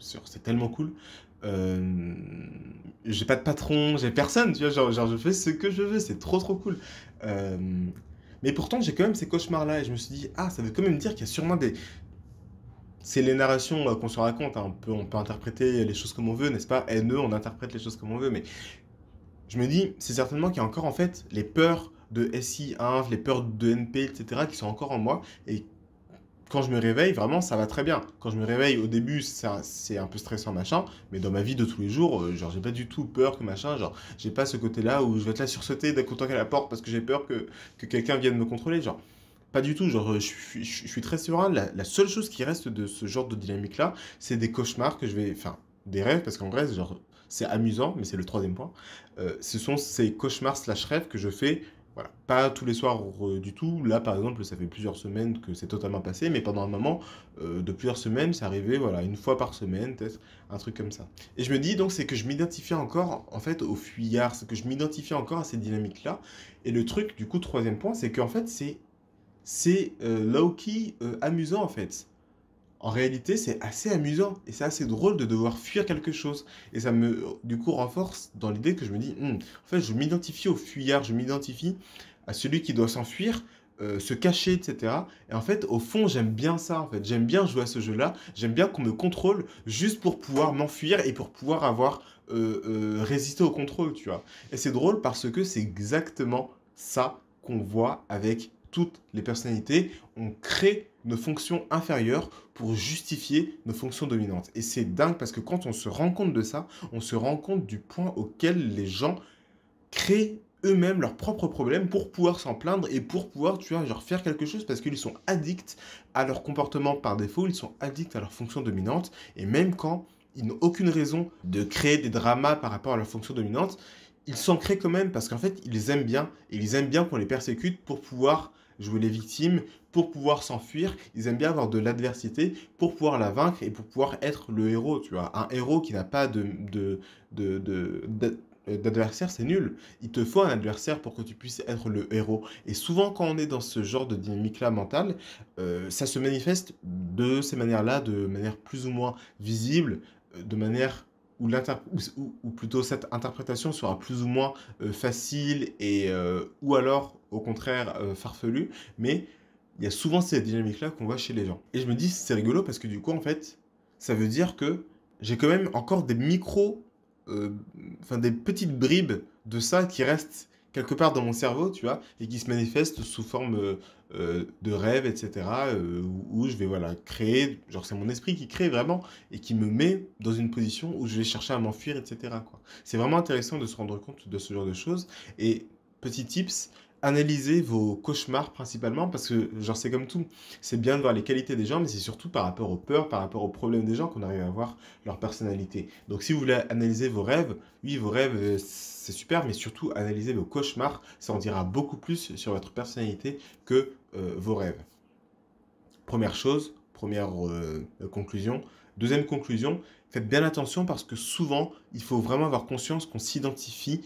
c'est tellement cool. Euh, j'ai pas de patron, j'ai personne, tu vois, genre, genre, je fais ce que je veux, c'est trop trop cool. Euh, mais pourtant, j'ai quand même ces cauchemars-là et je me suis dit, ah, ça veut quand même dire qu'il y a sûrement des. C'est les narrations euh, qu'on se raconte, hein. on, peut, on peut interpréter les choses comme on veut, n'est-ce pas NE, on interprète les choses comme on veut, mais je me dis, c'est certainement qu'il y a encore en fait les peurs de SI1, les peurs de NP, etc., qui sont encore en moi et quand je me réveille, vraiment, ça va très bien. Quand je me réveille, au début, c'est un peu stressant, machin. Mais dans ma vie de tous les jours, euh, genre, j'ai pas du tout peur que machin. Genre, j'ai pas ce côté-là où je vais être là sursauter d'un content à la porte parce que j'ai peur que, quelqu'un vienne me contrôler. Genre, pas du tout. Genre, euh, je suis, très serein. La, seule chose qui reste de ce genre de dynamique-là, c'est des cauchemars que je vais. Enfin, des rêves, parce qu'en vrai, genre, c'est amusant, mais c'est le troisième point. Euh, ce sont ces cauchemars slash rêves que je fais pas tous les soirs euh, du tout. Là, par exemple, ça fait plusieurs semaines que c'est totalement passé, mais pendant un moment, euh, de plusieurs semaines, ça arrivait voilà, une fois par semaine, peut-être un truc comme ça. Et je me dis donc, c'est que je m'identifiais encore en fait au fuyard, c'est que je m'identifiais encore à ces dynamiques-là. Et le truc, du coup, troisième point, c'est qu'en fait, c'est c'est euh, low-key amusant en fait en réalité, c'est assez amusant et c'est assez drôle de devoir fuir quelque chose. Et ça me, du coup, renforce dans l'idée que je me dis, hmm, en fait, je m'identifie au fuyard, je m'identifie à celui qui doit s'enfuir, euh, se cacher, etc. Et en fait, au fond, j'aime bien ça. En fait, j'aime bien jouer à ce jeu-là. J'aime bien qu'on me contrôle juste pour pouvoir m'enfuir et pour pouvoir avoir euh, euh, résisté au contrôle, tu vois. Et c'est drôle parce que c'est exactement ça qu'on voit avec toutes les personnalités, ont créé nos fonctions inférieures pour justifier nos fonctions dominantes. Et c'est dingue parce que quand on se rend compte de ça, on se rend compte du point auquel les gens créent eux-mêmes leurs propres problèmes pour pouvoir s'en plaindre et pour pouvoir, tu vois, genre faire quelque chose parce qu'ils sont addicts à leur comportement par défaut, ils sont addicts à leur fonction dominante et même quand ils n'ont aucune raison de créer des dramas par rapport à leur fonction dominante, ils créent quand même parce qu'en fait, ils aiment bien. Et Ils aiment bien qu'on les persécute pour pouvoir jouer les victimes, pour pouvoir s'enfuir. Ils aiment bien avoir de l'adversité pour pouvoir la vaincre et pour pouvoir être le héros, tu vois. Un héros qui n'a pas de, de, d'adversaire, c'est nul. Il te faut un adversaire pour que tu puisses être le héros. Et souvent, quand on est dans ce genre de dynamique-là mentale, euh, ça se manifeste de ces manières-là, de manière plus ou moins visible, euh, de manière ou, plutôt cette interprétation sera plus ou moins euh, facile et euh, ou alors au contraire euh, farfelue, mais il y a souvent cette dynamique-là qu'on voit chez les gens. Et je me dis c'est rigolo parce que du coup en fait ça veut dire que j'ai quand même encore des micros, enfin des petites bribes de ça qui restent quelque part dans mon cerveau, tu vois, et qui se manifeste sous forme euh, euh, de rêve, etc., euh, où, je vais, voilà, créer, genre c'est mon esprit qui crée vraiment et qui me met dans une position où je vais chercher à m'enfuir, etc., quoi. C'est vraiment intéressant de se rendre compte de ce genre de choses. Et petit tips, analysez vos cauchemars principalement parce que, genre, c'est comme tout. C'est bien de voir les qualités des gens, mais c'est surtout par rapport aux peurs, par rapport aux problèmes des gens qu'on arrive à voir leur personnalité. Donc, si vous voulez analyser vos rêves, oui, vos rêves, euh, c'est super, mais surtout analysez vos cauchemars. Ça en dira beaucoup plus sur votre personnalité que euh, vos rêves. Première chose, première euh, conclusion. Deuxième conclusion, faites bien attention parce que souvent, il faut vraiment avoir conscience qu'on s'identifie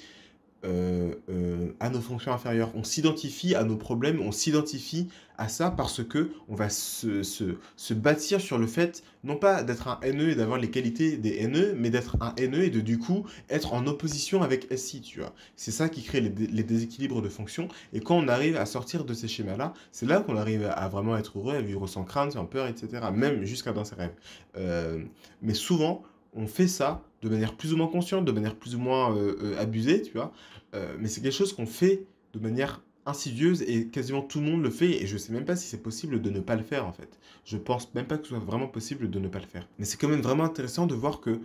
euh, euh, à nos fonctions inférieures. On s'identifie à nos problèmes, on s'identifie à ça parce que on va se, bâtir sur le fait, non pas d'être un NE et d'avoir les qualités des NE, mais d'être un NE et de du coup être en opposition avec SI, tu vois. C'est ça qui crée les, déséquilibres de fonctions. Et quand on arrive à sortir de ces schémas-là, c'est là, qu'on arrive à, vraiment être heureux, à vivre sans crainte, sans peur, etc. Même jusqu'à dans ses rêves. Euh, mais souvent, on fait ça de manière plus ou moins consciente, de manière plus ou moins euh, euh, abusée, tu vois. Euh, mais c'est quelque chose qu'on fait de manière insidieuse et quasiment tout le monde le fait et je sais même pas si c'est possible de ne pas le faire en fait. Je pense même pas que ce soit vraiment possible de ne pas le faire. Mais c'est quand même vraiment intéressant de voir que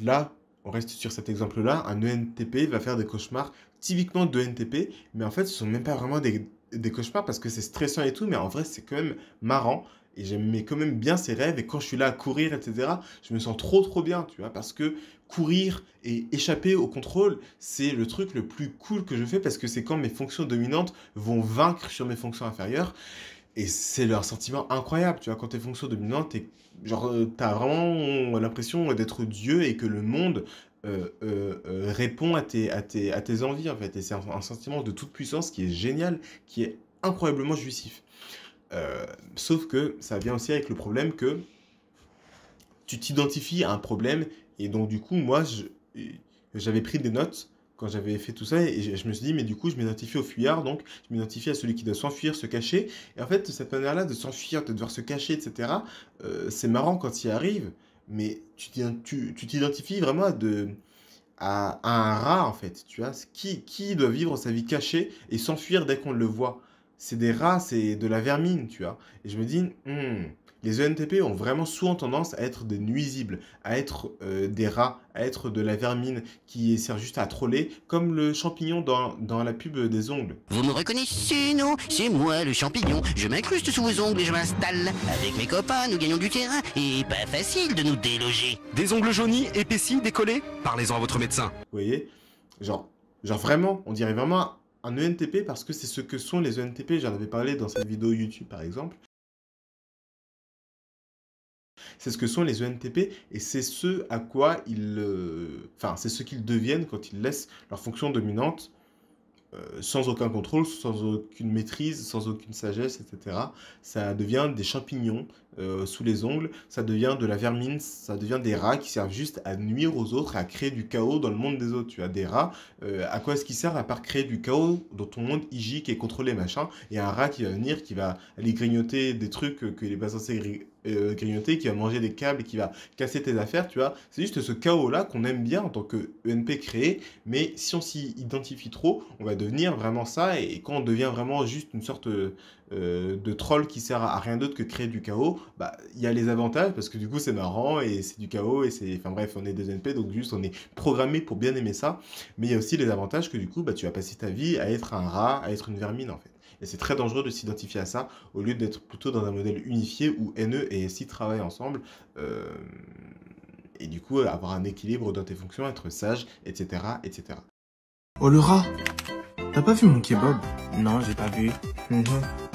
là, on reste sur cet exemple-là, un ENTP va faire des cauchemars typiquement d'ENTP, e mais en fait, ce sont même pas vraiment des, cauchemars parce que c'est stressant et tout, mais en vrai, c'est quand même marrant. Et j'aimais quand même bien ces rêves. Et quand je suis là à courir, etc., je me sens trop, trop bien, tu vois, parce que courir et échapper au contrôle, c'est le truc le plus cool que je fais parce que c'est quand mes fonctions dominantes vont vaincre sur mes fonctions inférieures. Et c'est leur sentiment incroyable, tu vois, quand t'es fonction dominante, t'es, genre, euh, vraiment l'impression d'être Dieu et que le monde euh, euh, répond à tes, à, tes, envies, en fait. Et c'est un, un, sentiment de toute puissance qui est génial, qui est incroyablement jouissif. sauf que ça vient aussi avec le problème que tu t'identifies à un problème, et donc du coup, moi, j'avais pris des notes quand j'avais fait tout ça, et je, me suis dit, mais du coup, je m'identifie au fuyard, donc je m'identifie à celui qui doit s'enfuir, se cacher. Et en fait, cette manière-là de s'enfuir, de devoir se cacher, etc., euh, c'est marrant quand il arrive, mais tu t'identifies vraiment à, de, à, un rat, en fait, tu vois, qui, qui doit vivre sa vie cachée et s'enfuir dès qu'on le voit. C'est des rats, c'est de la vermine, tu vois. Et je me dis, hmm, les ENTP ont vraiment souvent tendance à être des nuisibles, à être euh, des rats, à être de la vermine qui sert juste à troller, comme le champignon dans, la pub des ongles. Vous me reconnaissez, non C'est moi, le champignon. Je m'incruste sous vos ongles et je m'installe. Avec mes copains, nous gagnons du terrain et pas facile de nous déloger. Des ongles jaunis, épaissis, décollés Parlez-en à votre médecin. Vous voyez Genre, genre vraiment, on dirait vraiment un ENTP parce que c'est ce que sont les ENTP. J'en avais parlé dans cette vidéo YouTube par exemple c'est ce que sont les ENTP et c'est ce à quoi ils, euh, enfin, c'est ce qu'ils deviennent quand ils laissent leur fonction dominante euh, sans aucun contrôle, sans aucune maîtrise, sans aucune sagesse, etc. Ça devient des champignons euh, sous les ongles, ça devient de la vermine, ça devient des rats qui servent juste à nuire aux autres, à créer du chaos dans le monde des autres. Tu as des rats, euh, à quoi est-ce qu'ils servent à part créer du chaos dans ton monde qui et contrôlé, machin, et un rat qui va venir, qui va aller grignoter des trucs qu'il n'est pas censé euh, grignoter qui va manger des câbles, qui va casser tes affaires, tu vois. C'est juste ce chaos-là qu'on aime bien en tant que ENP créé, mais si on s'y identifie trop, on va devenir vraiment ça, et quand on devient vraiment juste une sorte euh, de troll qui sert à rien d'autre que créer du chaos, bah il y a les avantages parce que du coup c'est marrant et c'est du chaos et c'est enfin bref, on est des NP donc juste on est programmé pour bien aimer ça, mais il y a aussi les avantages que du coup bah tu vas passer ta vie à être un rat, à être une vermine en fait. Et c'est très dangereux de s'identifier à ça au lieu d'être plutôt dans un modèle unifié où NE et SI travaillent ensemble. Euh, et du coup avoir un équilibre dans tes fonctions, être sage, etc. etc. Oh le rat T'as pas vu mon kebab Non, j'ai pas vu. Mhm.